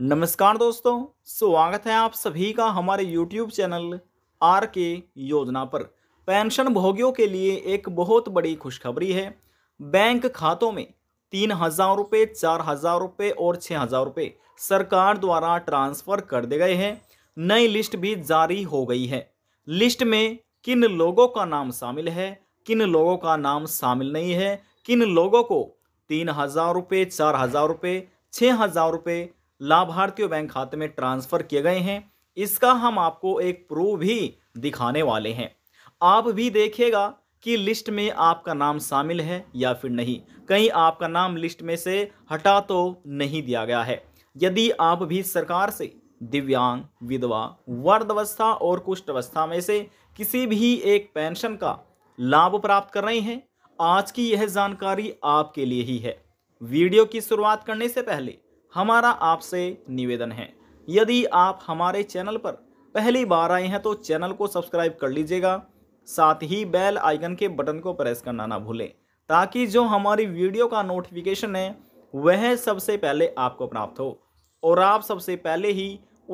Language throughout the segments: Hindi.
नमस्कार दोस्तों स्वागत है आप सभी का हमारे YouTube चैनल आर के योजना पर पेंशन भोगियों के लिए एक बहुत बड़ी खुशखबरी है बैंक खातों में तीन हज़ार रुपये चार हज़ार रुपये और छः हज़ार रुपये सरकार द्वारा ट्रांसफ़र कर दिए गए हैं नई लिस्ट भी जारी हो गई है लिस्ट में किन लोगों का नाम शामिल है किन लोगों का नाम शामिल नहीं है किन लोगों को तीन हज़ार रुपये चार हज़ार रुपये छः हज़ार रुपये लाभार्थियों बैंक खाते में ट्रांसफ़र किए गए हैं इसका हम आपको एक प्रूफ भी दिखाने वाले हैं आप भी देखिएगा कि लिस्ट में आपका नाम शामिल है या फिर नहीं कहीं आपका नाम लिस्ट में से हटा तो नहीं दिया गया है यदि आप भी सरकार से दिव्यांग विधवा वर्धावस्था अवस्था और कुष्ठ अवस्था में से किसी भी एक पेंशन का लाभ प्राप्त कर रहे हैं आज की यह जानकारी आपके लिए ही है वीडियो की शुरुआत करने से पहले हमारा आपसे निवेदन है यदि आप हमारे चैनल पर पहली बार आए हैं तो चैनल को सब्सक्राइब कर लीजिएगा साथ ही बेल आइकन के बटन को प्रेस करना ना भूलें ताकि जो हमारी वीडियो का नोटिफिकेशन है वह सबसे पहले आपको प्राप्त हो और आप सबसे पहले ही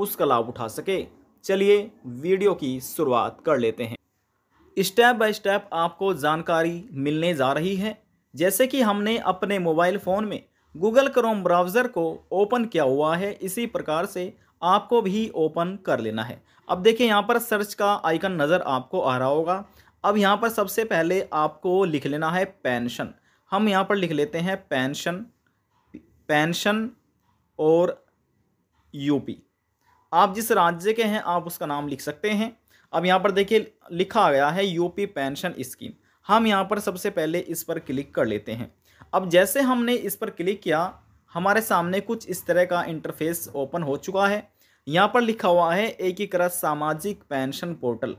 उसका लाभ उठा सके चलिए वीडियो की शुरुआत कर लेते हैं स्टेप बाय स्टेप आपको जानकारी मिलने जा रही है जैसे कि हमने अपने मोबाइल फ़ोन में गूगल क्रोम ब्राउज़र को ओपन किया हुआ है इसी प्रकार से आपको भी ओपन कर लेना है अब देखिए यहाँ पर सर्च का आइकन नज़र आपको आ रहा होगा अब यहाँ पर सबसे पहले आपको लिख लेना है पेंशन हम यहाँ पर लिख लेते हैं पेंशन पेंशन और यूपी आप जिस राज्य के हैं आप उसका नाम लिख सकते हैं अब यहाँ पर देखिए लिखा गया है यूपी पेंशन स्कीम हम यहाँ पर सबसे पहले इस पर क्लिक कर लेते हैं अब जैसे हमने इस पर क्लिक किया हमारे सामने कुछ इस तरह का इंटरफेस ओपन हो चुका है यहाँ पर लिखा हुआ है एकीकृत सामाजिक पेंशन पोर्टल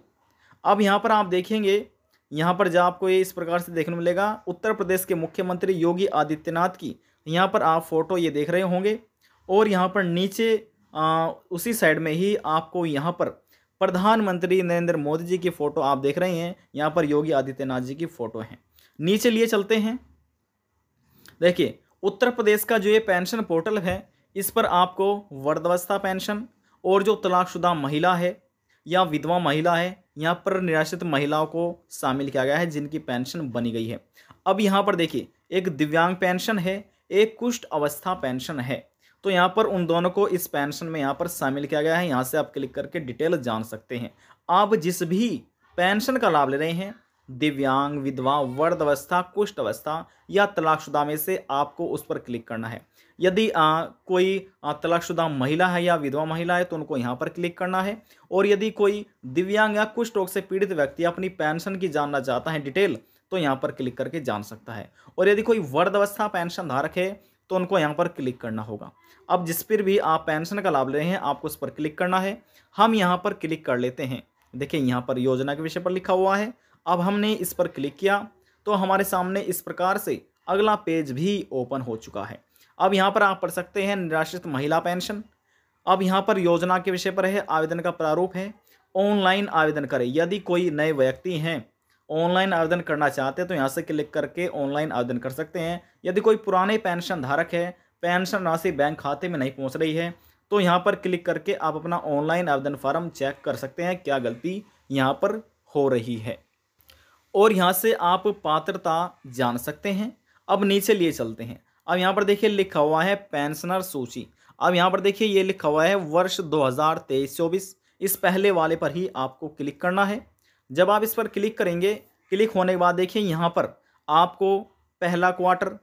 अब यहाँ पर आप देखेंगे यहाँ पर जहाँ आपको ये इस प्रकार से देखने मिलेगा उत्तर प्रदेश के मुख्यमंत्री योगी आदित्यनाथ की यहाँ पर आप फ़ोटो ये देख रहे होंगे और यहाँ पर नीचे आ, उसी साइड में ही आपको यहाँ पर प्रधानमंत्री नरेंद्र मोदी जी की फ़ोटो आप देख रहे हैं यहाँ पर योगी आदित्यनाथ जी की फ़ोटो हैं नीचे लिए चलते हैं देखिए उत्तर प्रदेश का जो ये पेंशन पोर्टल है इस पर आपको वर्धवस्था पेंशन और जो तलाकशुदा महिला है या विधवा महिला है यहाँ पर निराश्रित महिलाओं को शामिल किया गया है जिनकी पेंशन बनी गई है अब यहाँ पर देखिए एक दिव्यांग पेंशन है एक कुष्ठ अवस्था पेंशन है तो यहाँ पर उन दोनों को इस पेंशन में यहाँ पर शामिल किया गया है यहाँ से आप क्लिक करके डिटेल जान सकते हैं आप जिस भी पेंशन का लाभ ले रहे हैं दिव्यांग विधवा वर्द अवस्था कुष्ठ अवस्था या तलाकशुदा में से आपको उस पर क्लिक करना है यदि आ, कोई तलाकशुदा महिला है या विधवा महिला है तो उनको यहाँ पर क्लिक करना है और यदि कोई दिव्यांग या कुष्ठ रोग से पीड़ित व्यक्ति अपनी पेंशन की जानना चाहता है डिटेल तो यहाँ पर क्लिक करके जान सकता है और यदि कोई वर्द अवस्था पेंशन धारक है तो उनको यहाँ पर क्लिक करना होगा अब जिस पर भी आप पेंशन का लाभ ले रहे हैं आपको उस पर क्लिक करना है हम यहाँ पर क्लिक कर लेते हैं देखिए यहाँ पर योजना के विषय पर लिखा हुआ है अब हमने इस पर क्लिक किया तो हमारे सामने इस प्रकार से अगला पेज भी ओपन हो चुका है अब यहाँ पर आप पढ़ सकते हैं निराश्रित महिला पेंशन अब यहाँ पर योजना के विषय पर है आवेदन का प्रारूप है ऑनलाइन आवेदन करें यदि कोई नए व्यक्ति हैं ऑनलाइन आवेदन करना चाहते हैं तो यहाँ से क्लिक करके ऑनलाइन आवेदन कर सकते हैं यदि कोई पुराने पेंशन धारक है पेंशन राशि बैंक खाते में नहीं पहुँच रही है तो यहाँ पर क्लिक करके आप अपना ऑनलाइन आवेदन फॉर्म चेक कर सकते हैं क्या गलती यहाँ पर हो रही है और यहाँ से आप पात्रता जान सकते हैं अब नीचे लिए चलते हैं अब यहाँ पर देखिए लिखा हुआ है पेंशनर सूची अब यहाँ पर देखिए ये लिखा हुआ है वर्ष 2023 हज़ार इस पहले वाले पर ही आपको क्लिक करना है जब आप इस पर क्लिक करेंगे क्लिक होने के बाद देखिए यहाँ पर आपको पहला क्वार्टर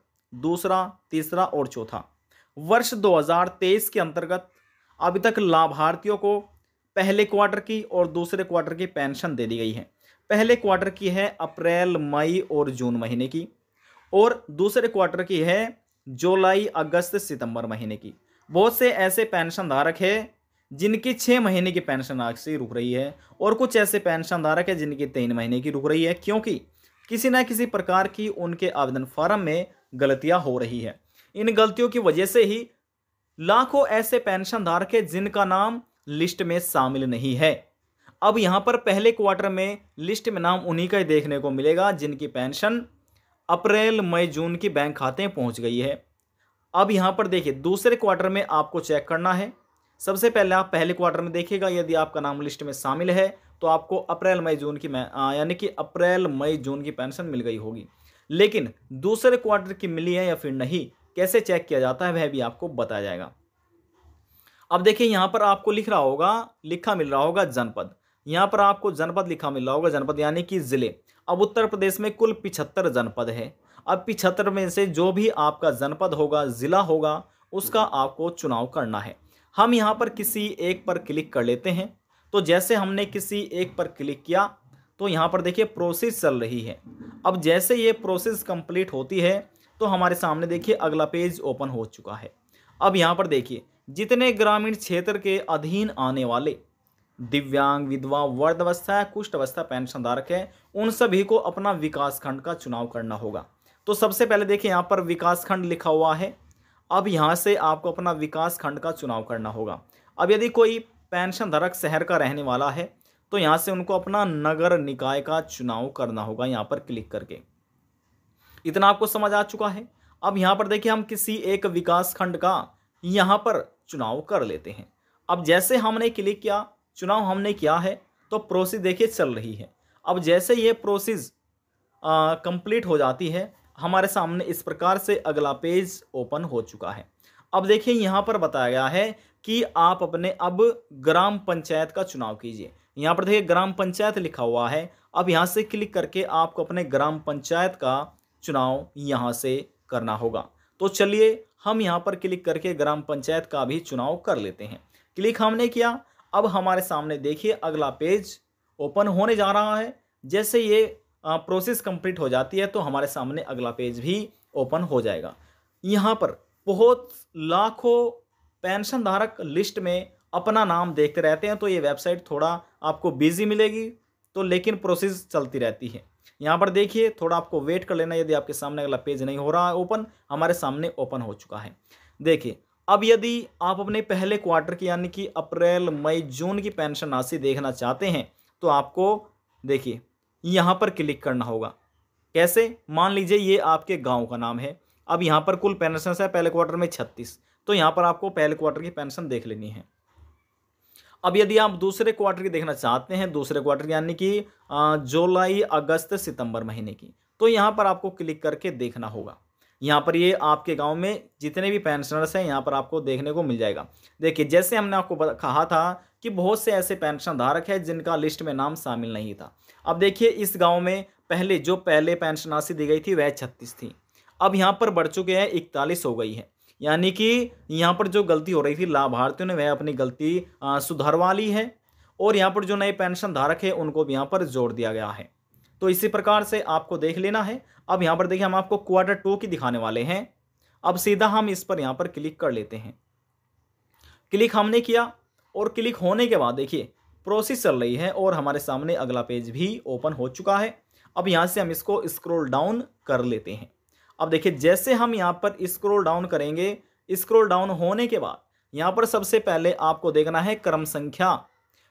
दूसरा तीसरा और चौथा वर्ष 2023 के अंतर्गत अभी तक लाभार्थियों को पहले क्वार्टर की और दूसरे क्वार्टर की पेंशन दे दी गई है पहले क्वार्टर की है अप्रैल मई और जून महीने की और दूसरे क्वार्टर की है जुलाई अगस्त सितंबर महीने की बहुत से ऐसे पेंशन धारक है जिनकी छः महीने की पेंशन आज से रुक रही है और कुछ ऐसे पेंशन धारक है जिनकी तीन महीने की रुक रही है क्योंकि किसी ना किसी प्रकार की उनके आवेदन फार्म में गलतियां हो रही है इन गलतियों की वजह से ही लाखों ऐसे पेंशन धारक है जिनका नाम लिस्ट में शामिल नहीं है अब यहाँ पर पहले क्वार्टर में लिस्ट में नाम उन्हीं का ही देखने को मिलेगा जिनकी पेंशन अप्रैल मई जून की बैंक खाते में पहुँच गई है अब यहाँ पर देखिए दूसरे क्वार्टर में आपको चेक करना है सबसे पहले आप पहले क्वार्टर में देखिएगा यदि आपका नाम लिस्ट में शामिल है तो आपको अप्रैल मई जून की यानी कि अप्रैल मई जून की पेंशन मिल गई होगी लेकिन दूसरे क्वार्टर की मिली है या फिर नहीं कैसे चेक किया जाता है वह भी आपको बताया जाएगा अब देखिए यहाँ पर आपको लिख रहा होगा लिखा मिल रहा होगा जनपद यहाँ पर आपको जनपद लिखा मिला होगा जनपद यानी कि ज़िले अब उत्तर प्रदेश में कुल पिछहत्तर जनपद है अब पिछहत्तर में से जो भी आपका जनपद होगा ज़िला होगा उसका आपको चुनाव करना है हम यहाँ पर किसी एक पर क्लिक कर लेते हैं तो जैसे हमने किसी एक पर क्लिक किया तो यहाँ पर देखिए प्रोसेस चल रही है अब जैसे ये प्रोसेस कंप्लीट होती है तो हमारे सामने देखिए अगला पेज ओपन हो चुका है अब यहाँ पर देखिए जितने ग्रामीण क्षेत्र के अधीन आने वाले दिव्यांग विधवा वर्ध अवस्था है कुष्ठ अवस्था पेंशन धारक है उन सभी को अपना विकास खंड का चुनाव करना होगा तो सबसे पहले देखिए यहाँ पर विकास खंड लिखा हुआ है अब यहाँ से आपको अपना विकास खंड का चुनाव करना होगा अब यदि कोई पेंशन धारक शहर का रहने वाला है तो यहाँ से उनको अपना नगर निकाय का चुनाव करना होगा यहाँ पर क्लिक करके इतना आपको समझ आ चुका है अब यहाँ पर देखिए हम किसी एक विकास खंड का यहाँ पर चुनाव कर लेते हैं अब जैसे हमने क्लिक किया चुनाव हमने किया है तो प्रोसेस देखिए चल रही है अब जैसे ये प्रोसेस कंप्लीट हो जाती है हमारे सामने इस प्रकार से अगला पेज ओपन हो चुका है अब देखिए यहाँ पर बताया गया है कि आप अपने अब ग्राम पंचायत का चुनाव कीजिए यहाँ पर देखिए ग्राम पंचायत लिखा हुआ है अब यहाँ से क्लिक करके आपको अपने ग्राम पंचायत का चुनाव यहाँ से करना होगा तो चलिए हम यहाँ पर क्लिक करके ग्राम पंचायत का भी चुनाव कर लेते हैं क्लिक हमने किया अब हमारे सामने देखिए अगला पेज ओपन होने जा रहा है जैसे ये प्रोसेस कंप्लीट हो जाती है तो हमारे सामने अगला पेज भी ओपन हो जाएगा यहाँ पर बहुत लाखों पेंशन धारक लिस्ट में अपना नाम देखते रहते हैं तो ये वेबसाइट थोड़ा आपको बिजी मिलेगी तो लेकिन प्रोसेस चलती रहती है यहाँ पर देखिए थोड़ा आपको वेट कर लेना यदि आपके सामने अगला पेज नहीं हो रहा है ओपन हमारे सामने ओपन हो चुका है देखिए अब यदि आप अपने पहले क्वार्टर की यानी कि अप्रैल मई जून की पेंशन राशि देखना चाहते हैं तो आपको देखिए यहाँ पर क्लिक करना होगा कैसे मान लीजिए ये आपके गांव का नाम है अब यहाँ पर कुल पेंशन है पहले क्वार्टर में छत्तीस तो यहाँ पर आपको पहले क्वार्टर की पेंशन देख लेनी है अब यदि आप दूसरे क्वार्टर की देखना चाहते हैं दूसरे क्वार्टर यानी कि जुलाई अगस्त सितंबर महीने की तो यहाँ पर आपको क्लिक करके देखना होगा यहाँ पर ये आपके गांव में जितने भी पेंशनर्स हैं यहाँ पर आपको देखने को मिल जाएगा देखिए जैसे हमने आपको कहा था कि बहुत से ऐसे पेंशन धारक हैं जिनका लिस्ट में नाम शामिल नहीं था अब देखिए इस गाँव में पहले जो पहले पेंशन राशि दी गई थी वह छत्तीस थी अब यहाँ पर बढ़ चुके हैं इकतालीस हो गई है यानी कि यहाँ पर जो गलती हो रही थी लाभार्थियों ने वह अपनी गलती सुधरवा ली है और यहाँ पर जो नए पेंशन धारक है उनको भी यहाँ पर जोड़ दिया गया है तो इसी प्रकार से आपको देख लेना है अब यहाँ पर देखिए हम आपको क्वार्टर टू की दिखाने वाले हैं अब सीधा हम इस पर यहाँ पर क्लिक कर लेते हैं क्लिक हमने किया और क्लिक होने के बाद देखिए प्रोसेस चल रही है और हमारे सामने अगला पेज भी ओपन हो चुका है अब यहाँ से हम इसको स्क्रोल डाउन कर लेते हैं अब देखिए जैसे हम यहाँ पर स्क्रोल डाउन करेंगे स्क्रोल डाउन होने के बाद यहाँ पर सबसे पहले आपको देखना है क्रम संख्या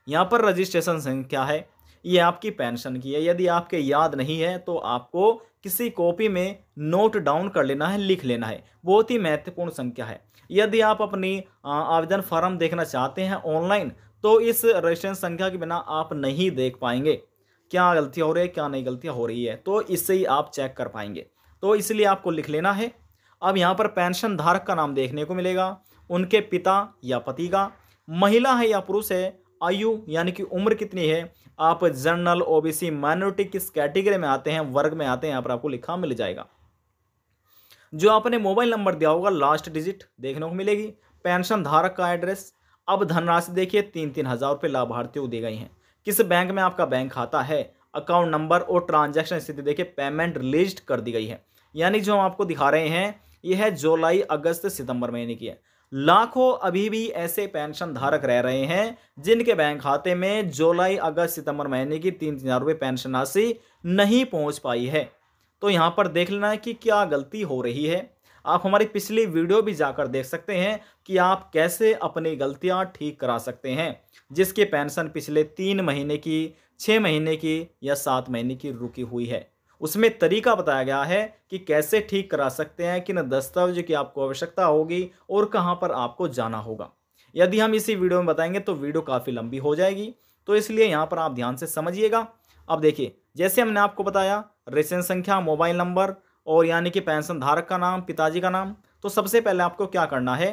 यहाँ पर रजिस्ट्रेशन संख्या है ये आपकी पेंशन की है यदि आपके याद नहीं है तो आपको किसी कॉपी में नोट डाउन कर लेना है लिख लेना है बहुत ही महत्वपूर्ण संख्या है यदि आप अपनी आवेदन फार्म देखना चाहते हैं ऑनलाइन तो इस रजिस्ट्रेशन संख्या के बिना आप नहीं देख पाएंगे क्या गलती हो रही है क्या नहीं गलतियाँ हो रही है तो इससे ही आप चेक कर पाएंगे तो इसलिए आपको लिख लेना है अब यहाँ पर पेंशन धारक का नाम देखने को मिलेगा उनके पिता या पति का महिला है या पुरुष है आयु यानी कि उम्र कितनी है आप जनरल ओबीसी माइनॉरिटी किस कैटेगरी में आते हैं वर्ग में आते हैं यहाँ पर आपको लिखा मिल जाएगा जो आपने मोबाइल नंबर दिया होगा लास्ट डिजिट देखने को मिलेगी पेंशन धारक का एड्रेस अब धनराशि देखिए तीन तीन हज़ार रुपये लाभार्थियों को दी गई हैं किस बैंक में आपका बैंक खाता है अकाउंट नंबर और ट्रांजैक्शन स्थिति देखिए पेमेंट रिलीज कर दी गई है यानी जो हम आपको दिखा रहे हैं यह है जुलाई अगस्त सितंबर महीने की है लाखों अभी भी ऐसे पेंशन धारक रह रहे हैं जिनके बैंक खाते में जुलाई अगस्त सितंबर महीने की तीन तीन हज़ार रुपये पेंशन राशि नहीं पहुंच पाई है तो यहाँ पर देख लेना है कि क्या गलती हो रही है आप हमारी पिछली वीडियो भी जाकर देख सकते हैं कि आप कैसे अपनी गलतियाँ ठीक करा सकते हैं जिसकी पेंशन पिछले तीन महीने की छः महीने की या सात महीने की रुकी हुई है उसमें तरीका बताया गया है कि कैसे ठीक करा सकते हैं किन दस्तावेज की आपको आवश्यकता होगी और कहाँ पर आपको जाना होगा यदि हम इसी वीडियो में बताएंगे तो वीडियो काफ़ी लंबी हो जाएगी तो इसलिए यहाँ पर आप ध्यान से समझिएगा अब देखिए जैसे हमने आपको बताया रेशन संख्या मोबाइल नंबर और यानी कि पेंशन धारक का नाम पिताजी का नाम तो सबसे पहले आपको क्या करना है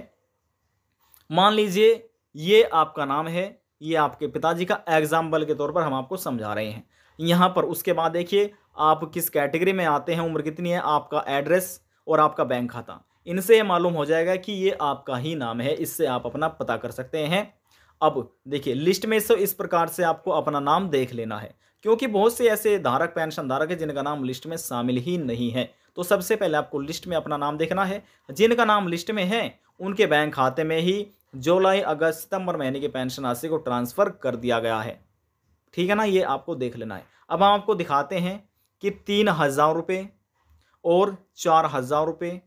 मान लीजिए ये आपका नाम है ये आपके पिताजी का एग्जाम्पल के तौर पर हम आपको समझा रहे हैं यहाँ पर उसके बाद देखिए आप किस कैटेगरी में आते हैं उम्र कितनी है आपका एड्रेस और आपका बैंक खाता इनसे मालूम हो जाएगा कि ये आपका ही नाम है इससे आप अपना पता कर सकते हैं अब देखिए लिस्ट में से इस प्रकार से आपको अपना नाम देख लेना है क्योंकि बहुत से ऐसे धारक पेंशन धारक है जिनका नाम लिस्ट में शामिल ही नहीं है तो सबसे पहले आपको लिस्ट में अपना नाम देखना है जिनका नाम लिस्ट में है उनके बैंक खाते में ही जुलाई अगस्त सितंबर महीने की पेंशन राशि को ट्रांसफ़र कर दिया गया है ठीक है ना ये आपको देख लेना है अब हम आपको दिखाते हैं कि तीन हज़ार रुपये और चार हज़ार रुपये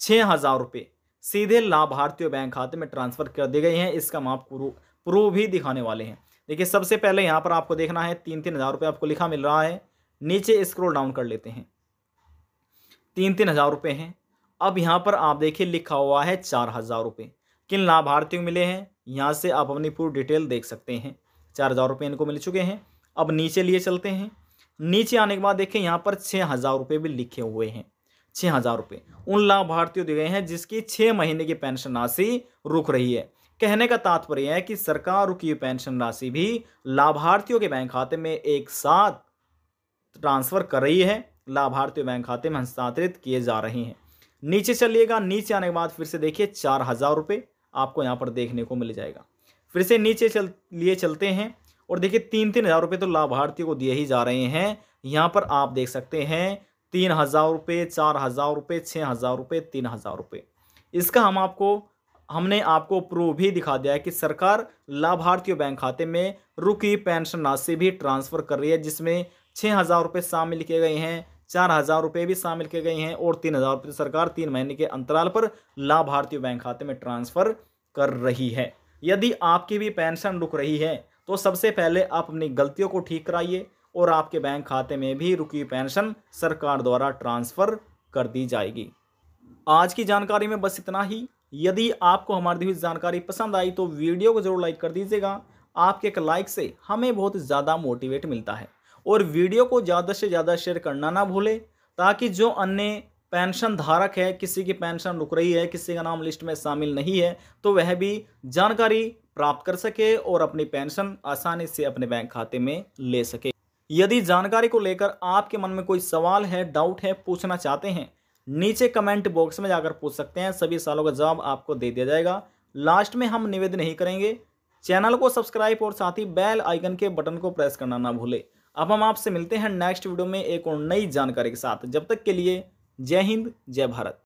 छः हज़ार रुपये सीधे लाभार्थियों बैंक खाते में ट्रांसफ़र कर दिए गए हैं इसका हम आपको प्रूफ भी दिखाने वाले हैं देखिए सबसे पहले यहाँ पर आपको देखना है तीन तीन हज़ार रुपये आपको लिखा मिल रहा है नीचे स्क्रोल डाउन कर लेते हैं तीन तीन हज़ार रुपये हैं अब यहाँ पर आप देखिए लिखा हुआ है चार हज़ार रुपये किन लाभार्थियों मिले हैं यहाँ से आप अपनी पूरी डिटेल देख सकते हैं चार हज़ार रुपये इनको मिल चुके हैं अब नीचे लिए चलते हैं नीचे आने के बाद देखें यहाँ पर छः हज़ार रुपये भी लिखे हुए हैं छः हज़ार रुपये उन लाभार्थियों दिए गए हैं जिसकी छः महीने की पेंशन राशि रुक रही है कहने का तात्पर्य है कि सरकार रुकी हुई पेंशन राशि भी लाभार्थियों के बैंक खाते में एक साथ ट्रांसफर कर रही है लाभार्थियों बैंक खाते में हस्तांतरित किए जा रहे हैं नीचे चलिएगा नीचे आने के बाद फिर से देखिए चार हज़ार रुपये आपको यहाँ पर देखने को मिल जाएगा फिर से नीचे चल लिए चलते हैं और देखिए तीन तीन हज़ार रुपये तो लाभार्थियों को दिए ही जा रहे हैं यहाँ पर आप देख सकते हैं तीन हज़ार रुपये चार हज़ार रुपये छः हज़ार रुपये तीन हज़ार रुपये इसका हम आपको हमने आपको प्रूफ भी दिखा दिया है कि सरकार लाभार्थियों बैंक खाते में रुकी पेंशन राशि भी ट्रांसफ़र कर रही है जिसमें छः हज़ार रुपये शामिल किए गए हैं चार हज़ार रुपये भी शामिल किए गए हैं और तीन हज़ार रुपये सरकार तीन महीने के अंतराल पर लाभार्थियों बैंक खाते में ट्रांसफ़र कर रही है यदि आपकी भी पेंशन रुक रही है तो सबसे पहले आप अपनी गलतियों को ठीक कराइए और आपके बैंक खाते में भी रुकी पेंशन सरकार द्वारा ट्रांसफ़र कर दी जाएगी आज की जानकारी में बस इतना ही यदि आपको हमारी दी हुई जानकारी पसंद आई तो वीडियो को ज़रूर लाइक कर दीजिएगा आपके एक लाइक से हमें बहुत ज़्यादा मोटिवेट मिलता है और वीडियो को ज़्यादा से ज़्यादा शेयर करना ना भूलें ताकि जो अन्य पेंशन धारक है किसी की पेंशन रुक रही है किसी का नाम लिस्ट में शामिल नहीं है तो वह भी जानकारी प्राप्त कर सके और अपनी पेंशन आसानी से अपने बैंक खाते में ले सके यदि जानकारी को लेकर आपके मन में कोई सवाल है डाउट है पूछना चाहते हैं नीचे कमेंट बॉक्स में जाकर पूछ सकते हैं सभी सालों का जवाब आपको दे दिया जाएगा लास्ट में हम निवेदन नहीं करेंगे चैनल को सब्सक्राइब और साथ ही बेल आइकन के बटन को प्रेस करना ना भूले अब हम आपसे मिलते हैं नेक्स्ट वीडियो में एक और नई जानकारी के साथ जब तक के लिए जय हिंद जय भारत